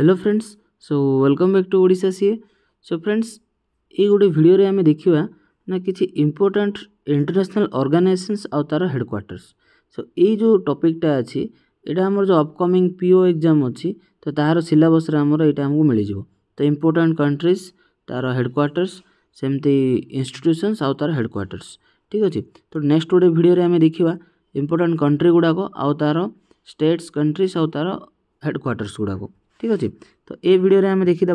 hello friends so welcome back to ओडा CA so friends ये गोटे भिडियो आम देखा ना कि इम्पोर्टाट इंटरनेशनल अर्गानाइजेस आउ तार हेडक्वार्टर्स सो ये जो टपिकटा अच्छी यहाँ आम जो अपकमिंग पीओ एग्जाम अच्छी तो तार सिलबस आमर यहाँ आमको तो इम्पोर्टाट कंट्रीज तार हेडक्वार्टर्स सेमती इन्यूट्यूसन्स आउ तार हेडक्वार्टर्स ठीक अच्छे तो नेक्स्ट गोटे भिडियो आम देखा इम्पोर्टाट कंट्री गुड़ाक आउ तार स्टेट्स कंट्रीज आउ तार हेडक्वार्टर्स गुड़ाक ठीक अच्छे तो ये भिडियो आम देखीद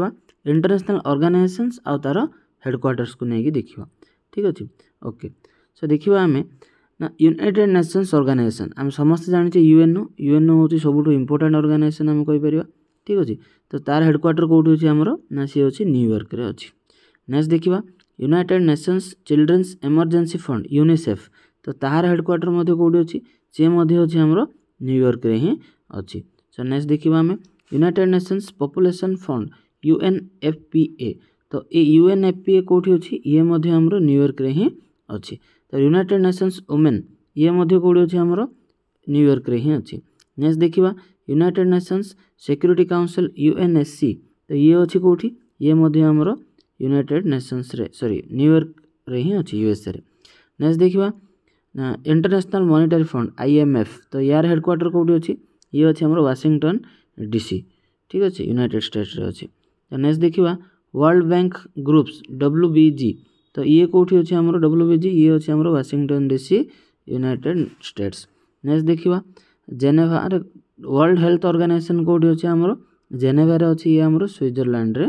इंटरनेशनाल अर्गानाइजेस आउ तार हेडक्वाटर्स को लेकिन देखा ठीक अच्छे ओके सो देखा आम ना यूनिटेड नेसन्स अर्गानाइजेसन आम समस्त जाने यूएनओ यूएनओ हूँ सब इम्पोर्टा अर्गानाइजेसन आम कहींपर ठीक अच्छे तो तार हेडक्वाटर कौटी अच्छी आमर ना सी अच्छे न्यूयर्क्रे अच्छी नेक्स्ट देखा United Nations Children's Emergency Fund UNICEF तो तार हेडक्वाटर कौटी अच्छी सी अच्छे आमर न्यूयर्क्रे हिं अच्छी सो नेक्स्ट देखा आम United Nations Population Fund U N F P A ତ ଏ U N F P A କେଉଁଠି ଅଛି ଇଏ ମଧ୍ୟ ଆମର ନ୍ୟୁୟର୍କରେ ହିଁ ଅଛି ତ ୟୁନାଇଟେଡ଼ ନେସନ୍ସ ଓମେନ୍ ଇଏ ମଧ୍ୟ କେଉଁଠି ଅଛି ଆମର ନ୍ୟୁୟର୍କରେ ହିଁ ଅଛି ନେକ୍ସଟ ଦେଖିବା United Nations Security Council U N S C ତ ଇଏ ଅଛି କେଉଁଠି ଇଏ ମଧ୍ୟ ଆମର ୟୁନାଇଟେଡ଼ ନେସନ୍ସରେ ସରି ନ୍ୟୁୟର୍କରେ ହିଁ ଅଛି ୟୁଏସ୍ଏରେ ନେକ୍ସଟ ଦେଖିବା ଇଣ୍ଟରନ୍ୟାସନାଲ୍ ମନିଟାରୀ ଫଣ୍ଡ ଆଇଏମ୍ଏଫ୍ ତ ୟାର ହେଡ଼କ୍ୱାର୍ଟର କେଉଁଠି ଅଛି ଇଏ ଅଛି ଆମର ୱାଶିଂଟନ୍ ডিসি ঠিক আছে ୟୁନାଇଟେଡ଼ ଷ୍ଟେଟ୍ସରେ ଅଛି ନେକ୍ସଟ ଦେଖିବା World Bank Groups W B G ତ ଇଏ କେଉଁଠି ଅଛି ଆମର ଡବ୍ଲ୍ୟୁ ବି ଜି ଇଏ ଅଛି ଆମର Washington D C United States next ଦେଖିବା ଜେନେଭାରେ ୱାର୍ଲଡ଼ ହେଲ୍ଥ ଅର୍ଗାନାଇଜେସନ୍ କେଉଁଠି ଅଛି ଆମର ଜେନେଭାରେ ଅଛି ଇଏ ଆମର ସ୍ୱିଜରଲ୍ୟାଣ୍ଡରେ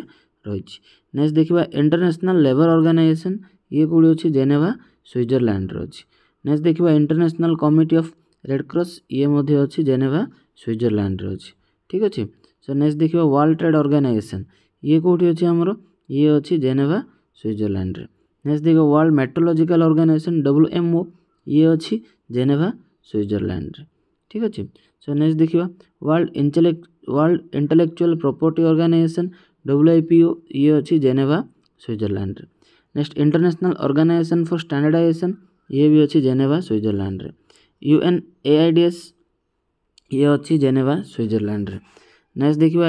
ରହିଛି ନେକ୍ସଟ ଦେଖିବା ଇଣ୍ଟରନ୍ୟାସନାଲ୍ ଲେବର ଅର୍ଗାନାଇଜେସନ୍ ଇଏ କେଉଁଠି ଅଛି ଜେନେଭା ସ୍ୱିଜରଲ୍ୟାଣ୍ଡରେ ଅଛି ନେକ୍ସଟ ଦେଖିବା ଇଣ୍ଟରନ୍ୟାସନାଲ୍ କମିଟି ଅଫ୍ ରେଡ଼କ୍ରସ୍ ଇଏ ମଧ୍ୟ ଅଛି ଜେନେଭା ସ୍ୱିଜରଲ୍ୟାଣ୍ଡରେ ଅଛି ଠିକ୍ ଅଛି ସୋ ନେକ୍ସଟ୍ ଦେଖିବା ୱାର୍ଲଡ଼ ଟ୍ରେଡ଼ ଅର୍ଗାନାଇଜେସନ୍ ଇଏ କେଉଁଠି ଅଛି ଆମର ଇଏ ଅଛି ଜେନେଭା ସୁଇଜରଲ୍ୟାଣ୍ଡରେ ନେକ୍ସଟ୍ ଦେଖିବା World Meteorological Organisation W M O ଇଏ ଅଛି ଜେନେଭା ସୁଇଜରଲ୍ୟାଣ୍ଡରେ ଠିକ୍ ଅଛି ସୋ ନେକ୍ସଟ୍ ଦେଖିବା World Intellect World Intellectual Property Organisation W I P O ଇଏ ଅଛି ଜେନେଭା ସୁଇଜରଲ୍ୟାଣ୍ଡରେ next International Organisation for Standardisation ଇଏ ବି ଅଛି ଜେନେଭା ସୁଇଜରଲ୍ୟାଣ୍ଡରେ ୟୁଏନ୍ ଏଆଇଡ଼ିଏସ୍ ଇଏ ଅଛି ଜେନେଭା ସୁଇଜରଲ୍ୟାଣ୍ଡରେ ନେକ୍ସଟ ଦେଖିବା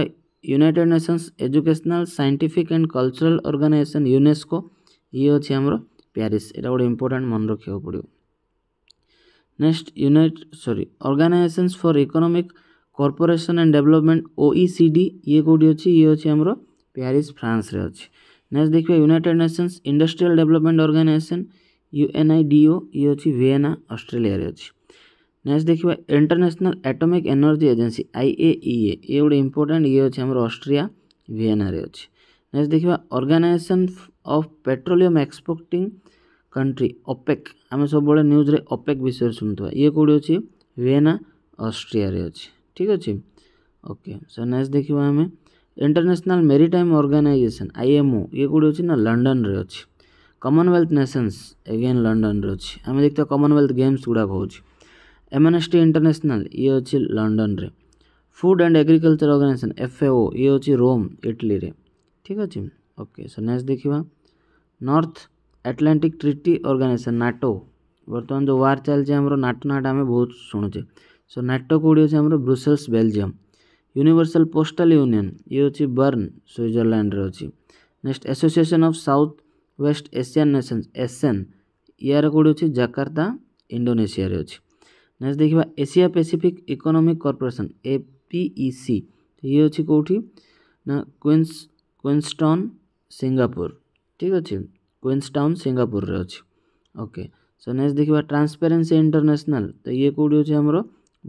United Nations educational scientific and Cultural Organisation UNESCO ଇଏ ଅଛି ଆମର ପ୍ୟାରିସ୍ ଏଇଟା ଗୋଟେ ଇମ୍ପୋର୍ଟାଣ୍ଟ ମନେ ରଖିବାକୁ ପଡ଼ିବ next unite sorry organisations for economic corporation and development O E C D ଇଏ କେଉଁଠି ଅଛି ଇଏ ଅଛି ଆମର ପ୍ୟାରିସ୍ ଫ୍ରାନ୍ସରେ ଅଛି ନେକ୍ସଟ ଦେଖିବା United Nations Industrial Development Organisation U N I D O ଇଏ ଅଛି ଭିଏନା ଅଷ୍ଟ୍ରେଲିଆରେ ଅଛି ନେକ୍ସଟ ଦେଖିବା International Atomic Energy Agency I A E A ଇଏ ଗୋଟେ ଇମ୍ପୋର୍ଟାଣ୍ଟ ଇଏ ଅଛି ଆମର ଅଷ୍ଟ୍ରିଆ ଭିଏନାରେ ଅଛି ନେକ୍ସଟ ଦେଖିବା Organisation of Petroleum Exporting Country OPEC ଆମେ ସବୁବେଳେ ନ୍ୟୁଜ୍ରେ ଅପେକ୍ ବିଷୟରେ ଶୁଣୁଥିବା ଇଏ କେଉଁଠି ଅଛି ଭିଏନା ଅଷ୍ଟ୍ରିଆରେ ଅଛି ଠିକ୍ ଅଛି ଓକେ ସୋ ନେକ୍ସଟ ଦେଖିବା ଆମେ ଇଣ୍ଟରନ୍ୟାସନାଲ୍ ମେରିଟାଇମ୍ ଅର୍ଗାନାଇଜେସନ୍ ଆଇଏମ୍ଓ ଇଏ କେଉଁଠି ଅଛି ନା ଲଣ୍ଡନରେ ଅଛି କମନୱେଲ୍ଥ ନେସନ୍ସ ଏଗେନ୍ ଲଣ୍ଡନରେ ଅଛି ଆମେ ଦେଖିଥିବା କମନୱେଲ୍ଥ ଗେମ୍ସ ଗୁଡ଼ାକ ହେଉଛି ଏମ୍ଏନ୍ଏସ୍ଟି ଇଣ୍ଟରନ୍ୟାସନାଲ୍ ଇଏ ଅଛି ଲଣ୍ଡନରେ Food and Agriculture Organisation FAO ଇଏ ଅଛି ରୋମ୍ ଇଟାଲୀରେ ଠିକ୍ ଅଛି ଓକେ ସୋ ନେକ୍ସଟ ଦେଖିବା North Atlantic Treaty Organisation NATO ବର୍ତ୍ତମାନ ଯେଉଁ ୱାର୍ ଚାଲିଛି ଆମର ନାଟୋ ନାଁଟା ଆମେ ବହୁତ ଶୁଣୁଛେ ସୋ ନାଟୋ କେଉଁଠି ଅଛି ଆମର Brussels Belgium Universal Postal Union ଇଏ ଅଛି ବର୍ନ ସୁଇଜରଲ୍ୟାଣ୍ଡରେ ଅଛି next Association of South West Asian Nations ASEAN ଇଆର କେଉଁଠି ଅଛି ଜାକାର୍ତ୍ତା ଇଣ୍ଡୋନେସିଆରେ ଅଛି नेक्स्ट देखा Asia Pacific Economic Corporation A P E C तो ये अच्छे कौटी ना क्वींस क्वींसटन सिंगापुर ठीक अच्छे क्वींसटन सिंगापुर अच्छे ओके सो नेक्स्ट देखा ट्रांसपेरेन्सी इंटरनेशनाल तो ये कौटी अच्छे आम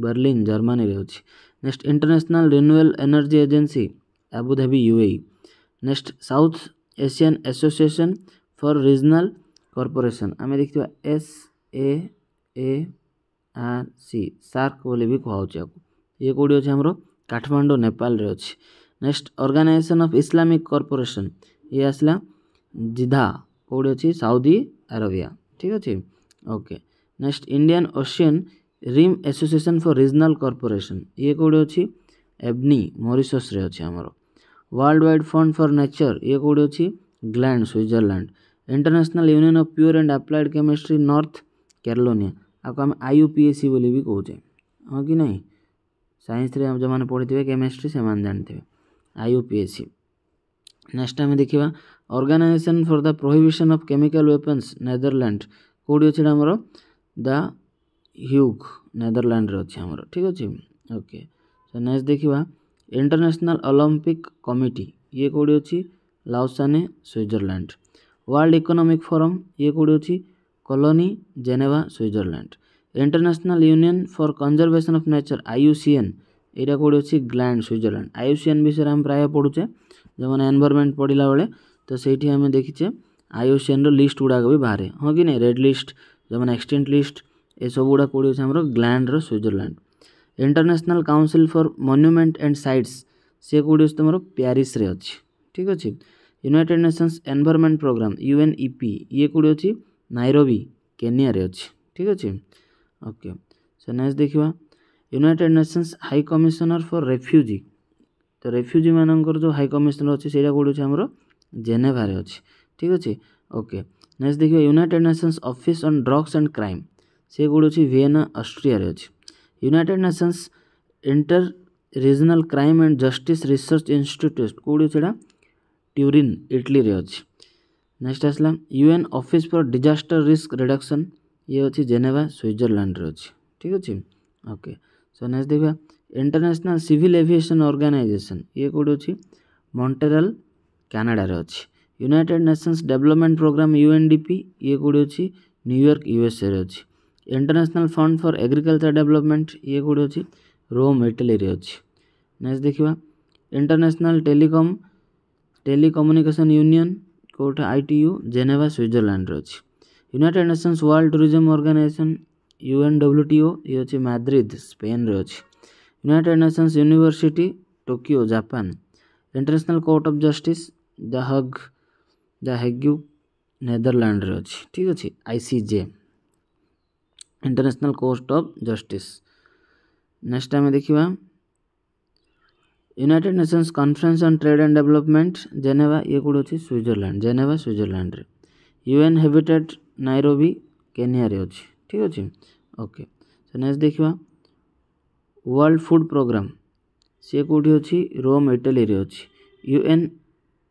बर्लीन जर्मानी अच्छे next International Renewable Energy Agency Abu Dhabi ए next South Asian Association for Regional Corporation आम देखा S A A R C SAARC भी कहुचे कौटी अच्छे आमर काठमांडू नेपाल अच्छे next Organisation of Islamic Corporation ये आसला जिधा कौटी अच्छी साउदी आरबिया ठीक अच्छे okay next Indian Ocean rim association for Regional Corporation ये कौटी अच्छी एबनी मरीस अच्छे आमर World Wide Fund for Nature ये कौटी अच्छी Gland Switzerland International Union of Pure and Applied Chemistry North Carolina आपको आम I U P S C बोली भी कहचे हाँ कि ना सैंस जो मैंने पढ़ी केमिस्ट्री से जानते I U P S C next आम देखा Organisation for the Prohibition of Chemical Weapons Netherlands कौटी अच्छे आमर द ह्यूग नेदरलैंड अच्छे आमर ठीक अच्छे ओके सो नेक्स्ट देखा इंटरनेशनाल ओलंपिक कमिटी ये कौटी अच्छी Lausanne Switzerland World Economic Forum ये कौटी अच्छी Cologny Geneva Switzerland International Union for Conservation of Nature I U C N ଏଇଟା କେଉଁଠି ଅଛି Gland Switzerland I U C N ବିଷୟରେ ଆମେ ପ୍ରାୟ ପଢ଼ୁଛେ ଯେଉଁମାନେ ଏନ୍ଭାରମେଣ୍ଟ ପଢ଼ିଲା ବେଳେ ତ ସେଇଠି ଆମେ ଦେଖିଛେ ଆଇ ୟୁ ସି ଏନ୍ର ଲିଷ୍ଟ ଗୁଡ଼ାକ ବି ବାହାରେ ହଁ କି ନାହିଁ ରେଡ଼୍ ଲିଷ୍ଟ ଯେଉଁମାନେ ଏକ୍ସଟେଣ୍ଟ ଲିଷ୍ଟ ଏସବୁ ଗୁଡ଼ା କେଉଁଠି ଅଛି ଆମର ଗ୍ଲାଣ୍ଡର Switzerland International Council for Monument and Sites ସେ କେଉଁଠି ଅଛି ତୁମର ପ୍ୟାରିସରେ ଅଛି ଠିକ୍ ଅଛି United Nations Environment Programme UNEP ଇଏ କେଉଁଠି ଅଛି ନାଇରୋବି କେନିଆରେ ଅଛି ଠିକ୍ ଅଛି ଓକେ ସୋ ନେକ୍ସଟ ଦେଖିବା United Nations High Commissioner for Refugee ତ ରେଫ୍ୟୁଜିମାନଙ୍କର ଯେଉଁ ହାଇ କମିଶନର ଅଛି ସେଇଟା କେଉଁଠି ଅଛି ଆମର ଜେନେଭାରେ ଅଛି ଠିକ୍ ଅଛି ଓକେ ନେକ୍ସଟ ଦେଖିବା United Nations Office on Drugs and Crime ସେ କେଉଁଠି ଅଛି ଭିଏନା ଅଷ୍ଟ୍ରିଆରେ ଅଛି United Nations Interregional Crime and Justice Research Institute କେଉଁଠି ଅଛି ସେଇଟା ଟ୍ୟୁରିନ୍ ଇଟଲିରେ ଅଛି ନେକ୍ସଟ ଆସିଲା U N Office for Disaster Risk Reduction ଇଏ ଅଛି ଜେନେଭା ସୁଇଜରଲ୍ୟାଣ୍ଡରେ ଅଛି ଠିକ୍ ଅଛି ଓକେ ସୋ ନେକ୍ସଟ ଦେଖିବା ଇଣ୍ଟରନ୍ୟାସନାଲ୍ ସିଭିଲ୍ ଏଭିଏସନ୍ ଅର୍ଗାନାଇଜେସନ୍ ଇଏ କେଉଁଠି ଅଛି ମଣ୍ଟେରାଲ୍ କାନାଡ଼ାରେ ଅଛି United Nations Development Programme U N D P ଇଏ କେଉଁଠି ଅଛି ନ୍ୟୁୟର୍କ ୟୁଏସ୍ଏରେ ଅଛି International Fund for Agriculture Development ଇଏ କେଉଁଠି ଅଛି ରୋମ୍ ଇଟାଲୀରେ ଅଛି ନେକ୍ସଟ ଦେଖିବା ଇଣ୍ଟରନ୍ୟାସନାଲ୍ ଟେଲିକମ୍ ଟେଲିକମ୍ୟୁନିକେସନ୍ ୟୁନିୟନ୍ कौट I T U Geneva Switzerland अच्छी United Nations World Tourism Organisation UN W T O ये अच्छे माद्रिद स्पेन अच्छे United Nations University Tokyo Japan International Court of Justice the Hague the Hague Netherlands अच्छी ठीक अच्छे ICJ International Court of Justice next आम देखा United Nations Conference on Trade and Development Geneva ये कौट अच्छे Switzerland Geneva Switzerland UN Habitat Nairobi केनियारे अच्छे ठीक अच्छे ओके नेक्स्ट देखा वर्ल्ड फूड प्रोग्राम सी कौटी अच्छी रोम इटाली अच्छी UN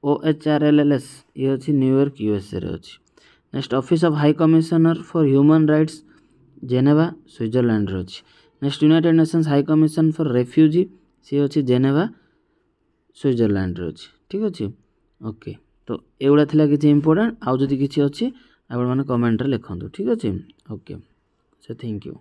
O H R L L S ये अच्छे न्यूयर्क यूएसए रे अच्छी next Office of High Commissioner for Human Rights Geneva Switzerland अच्छी next United Nations High Commission for Refugee ସିଏ ଅଛି ଜେନେଭା ସୁଇଜରଲ୍ୟାଣ୍ଡରେ ଅଛି ଠିକ୍ ଅଛି ଓକେ ତ ଏଗୁଡ଼ା ଥିଲା କିଛି ଇମ୍ପୋର୍ଟାଣ୍ଟ ଆଉ ଯଦି କିଛି ଅଛି ଆପଣମାନେ କମେଣ୍ଟରେ ଲେଖନ୍ତୁ ଠିକ୍ ଅଛି ଓକେ ସାର୍ ଥ୍ୟାଙ୍କ ୟୁ